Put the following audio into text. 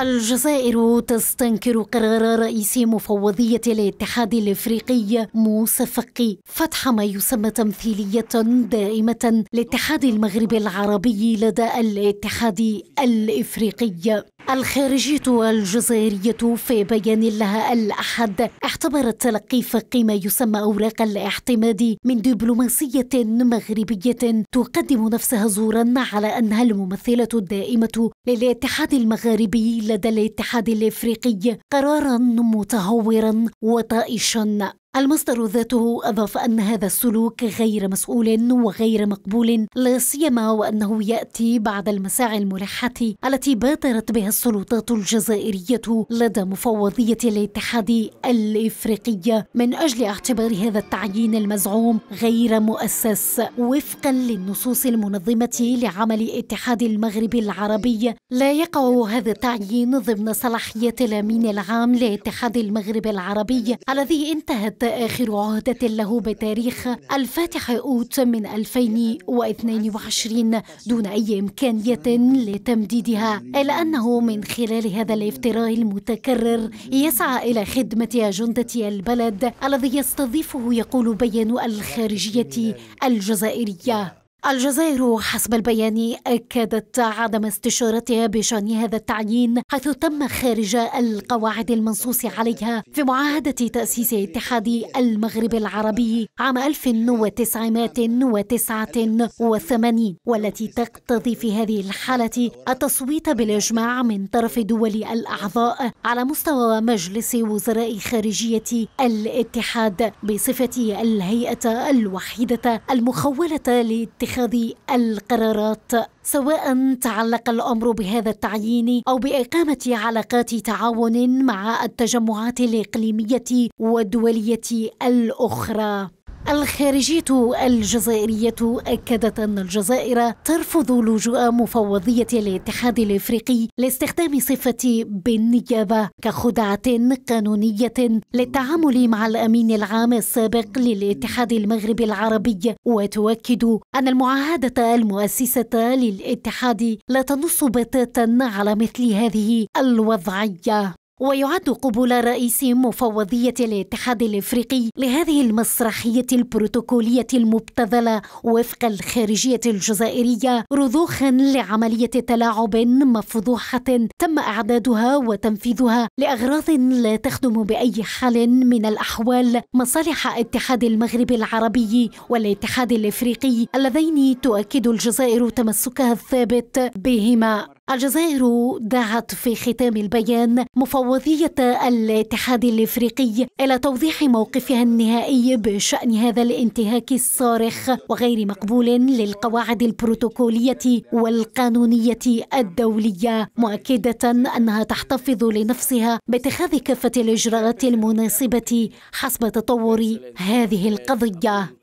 الجزائر تستنكر قرار رئيس مفوضية الاتحاد الافريقي موسى فقي فتح ما يسمى تمثيلية دائمة لاتحاد المغرب العربي لدى الاتحاد الافريقي الخارجية الجزائرية في بيان لها الأحد اعتبرت تلقي فق ما يسمى أوراق الاعتماد من دبلوماسية مغربية تقدم نفسها زورا على أنها الممثلة الدائمة للاتحاد المغاربي لدى الاتحاد الإفريقي قرارا متهورا وطائشا المصدر ذاته أضاف أن هذا السلوك غير مسؤول وغير مقبول لا سيما وأنه يأتي بعد المساعي الملحة التي بادرت بها السلطات الجزائرية لدى مفوضية الاتحاد الإفريقي من أجل اعتبار هذا التعيين المزعوم غير مؤسس وفقا للنصوص المنظمة لعمل اتحاد المغرب العربي لا يقع هذا التعيين ضمن صلاحية الأمين العام لاتحاد المغرب العربي الذي انتهت آخر عهدة له بتاريخ الفاتح أوت من 2022 دون أي إمكانية لتمديدها إلا أنه من خلال هذا الافتراء المتكرر يسعى إلى خدمة أجندة البلد الذي يستضيفه يقول بيان الخارجية الجزائرية الجزائر حسب البيان أكدت عدم استشارتها بشأن هذا التعيين حيث تم خارج القواعد المنصوص عليها في معاهدة تأسيس اتحاد المغرب العربي عام 1989 والتي تقتضي في هذه الحالة التصويت بالإجماع من طرف دول الأعضاء على مستوى مجلس وزراء خارجية الاتحاد بصفة الهيئة الوحيدة المخولة لاتخاذ اتخاذ القرارات سواء تعلق الامر بهذا التعيين او باقامه علاقات تعاون مع التجمعات الاقليميه والدوليه الاخرى الخارجية الجزائرية أكدت أن الجزائر ترفض لجوء مفوضية الاتحاد الإفريقي لاستخدام صفة بالنيابة كخدعة قانونية للتعامل مع الأمين العام السابق للاتحاد المغربي العربي وتؤكد أن المعاهدة المؤسسة للاتحاد لا تنص بتاتا على مثل هذه الوضعية ويعد قبول رئيس مفوضية الاتحاد الافريقي لهذه المسرحية البروتوكولية المبتذلة وفق الخارجية الجزائرية رضوخا لعملية تلاعب مفضوحة تم اعدادها وتنفيذها لاغراض لا تخدم باي حال من الاحوال مصالح اتحاد المغرب العربي والاتحاد الافريقي اللذين تؤكد الجزائر تمسكها الثابت بهما الجزائر دعت في ختام البيان مفوضية الاتحاد الافريقي الى توضيح موقفها النهائي بشان هذا الانتهاك الصارخ وغير مقبول للقواعد البروتوكولية والقانونية الدولية مؤكدة انها تحتفظ لنفسها باتخاذ كافة الاجراءات المناسبة حسب تطور هذه القضية